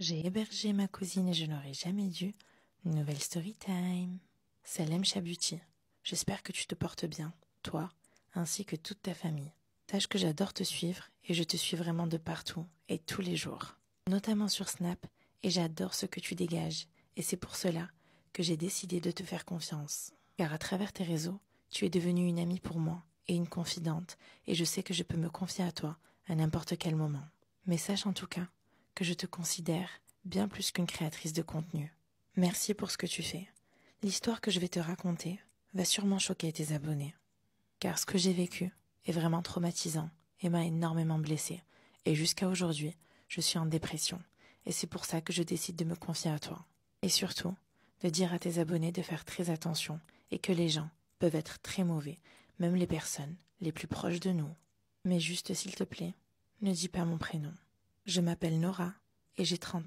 J'ai hébergé ma cousine et je n'aurais jamais dû. Nouvelle story time. Salem Chabuti. J'espère que tu te portes bien, toi, ainsi que toute ta famille. Sache que j'adore te suivre et je te suis vraiment de partout et tous les jours, notamment sur Snap, et j'adore ce que tu dégages, et c'est pour cela que j'ai décidé de te faire confiance. Car à travers tes réseaux, tu es devenue une amie pour moi et une confidente, et je sais que je peux me confier à toi à n'importe quel moment. Mais sache en tout cas que je te considère bien plus qu'une créatrice de contenu. Merci pour ce que tu fais. L'histoire que je vais te raconter va sûrement choquer tes abonnés. Car ce que j'ai vécu est vraiment traumatisant et m'a énormément blessée. Et jusqu'à aujourd'hui, je suis en dépression. Et c'est pour ça que je décide de me confier à toi. Et surtout, de dire à tes abonnés de faire très attention et que les gens peuvent être très mauvais, même les personnes les plus proches de nous. Mais juste s'il te plaît, ne dis pas mon prénom. Je m'appelle Nora et j'ai 30 ans.